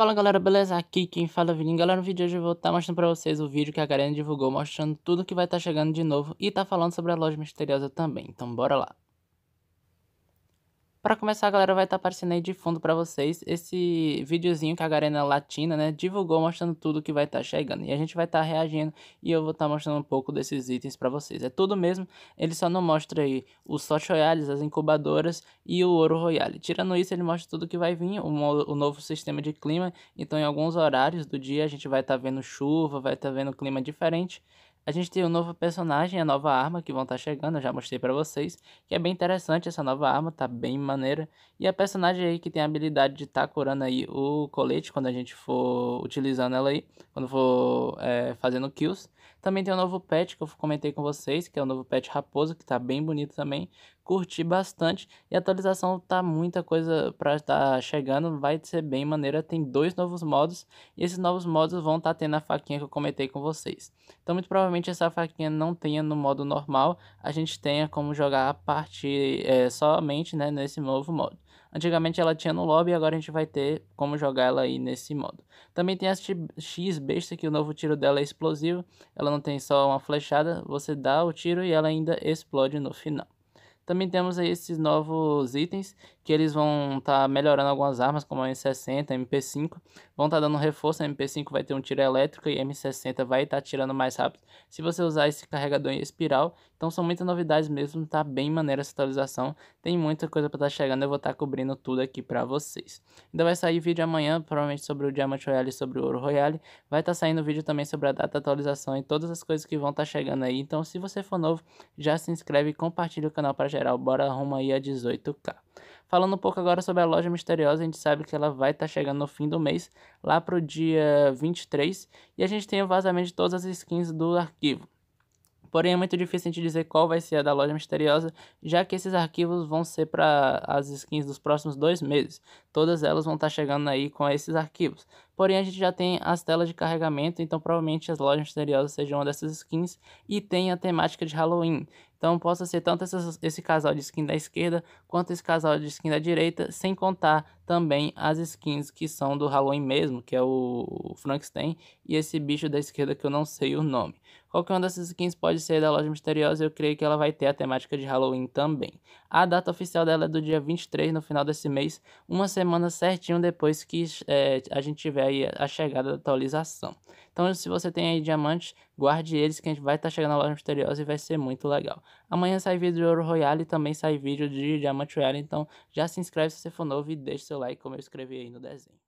Fala galera, beleza? Aqui quem fala é o Vininho. Galera, no vídeo de hoje eu vou estar tá mostrando pra vocês o vídeo que a Karen divulgou, mostrando tudo que vai estar tá chegando de novo e tá falando sobre a loja misteriosa também. Então bora lá. Para começar, a galera vai estar tá aparecendo aí de fundo para vocês esse videozinho que a Garena Latina, né, divulgou mostrando tudo que vai estar tá chegando. E a gente vai estar tá reagindo e eu vou estar tá mostrando um pouco desses itens para vocês. É tudo mesmo, ele só não mostra aí os Sot Royales, as incubadoras e o Ouro Royale. Tirando isso, ele mostra tudo que vai vir, o, o novo sistema de clima. Então, em alguns horários do dia, a gente vai estar tá vendo chuva, vai estar tá vendo clima diferente. A gente tem um novo personagem, a nova arma que vão estar tá chegando, eu já mostrei para vocês, que é bem interessante essa nova arma, tá bem maneira. E a personagem aí que tem a habilidade de estar tá curando aí o colete quando a gente for utilizando ela aí, quando for é, fazendo kills. Também tem um novo pet que eu comentei com vocês, que é o novo pet raposo, que tá bem bonito também, curti bastante e a atualização tá muita coisa para estar tá chegando, vai ser bem maneira, tem dois novos modos e esses novos modos vão estar tá tendo a faquinha que eu comentei com vocês. Então muito provavelmente essa faquinha não tenha no modo normal, a gente tenha como jogar a parte é, somente né, nesse novo modo. Antigamente ela tinha no lobby, agora a gente vai ter como jogar ela aí nesse modo. Também tem a X besta, que o novo tiro dela é explosivo. Ela não tem só uma flechada, você dá o tiro e ela ainda explode no final. Também temos aí esses novos itens que eles vão estar tá melhorando algumas armas, como a M60, MP5. Vão estar tá dando reforço, a MP5 vai ter um tiro elétrico e a M60 vai estar tá tirando mais rápido se você usar esse carregador em espiral. Então são muitas novidades mesmo, tá bem maneira essa atualização. Tem muita coisa para estar tá chegando, eu vou estar tá cobrindo tudo aqui para vocês. Ainda vai sair vídeo amanhã, provavelmente sobre o Diamante Royale e sobre o Ouro Royale. Vai estar tá saindo vídeo também sobre a data da atualização e todas as coisas que vão estar chegando aí. Então se você for novo, já se inscreve e compartilha o canal para geral, bora arruma aí a 18k. Falando um pouco agora sobre a loja misteriosa, a gente sabe que ela vai estar tá chegando no fim do mês, lá pro dia 23, e a gente tem o vazamento de todas as skins do arquivo. Porém, é muito difícil a gente dizer qual vai ser a da loja misteriosa, já que esses arquivos vão ser para as skins dos próximos dois meses todas elas vão estar tá chegando aí com esses arquivos. Porém, a gente já tem as telas de carregamento, então provavelmente as lojas misteriosas sejam uma dessas skins e tem a temática de Halloween. Então possa ser tanto essas, esse casal de skin da esquerda quanto esse casal de skin da direita, sem contar também as skins que são do Halloween mesmo, que é o Frankenstein e esse bicho da esquerda que eu não sei o nome. Qualquer uma dessas skins pode ser da loja misteriosa, eu creio que ela vai ter a temática de Halloween também. A data oficial dela é do dia 23, no final desse mês, uma semana certinho depois que é, a gente tiver a chegada da atualização. Então, se você tem aí diamantes, guarde eles que a gente vai estar tá chegando na loja misteriosa e vai ser muito legal. Amanhã sai vídeo de Ouro Royale e também sai vídeo de Diamante Royale, então já se inscreve se você for novo e deixa seu like como eu escrevi aí no desenho.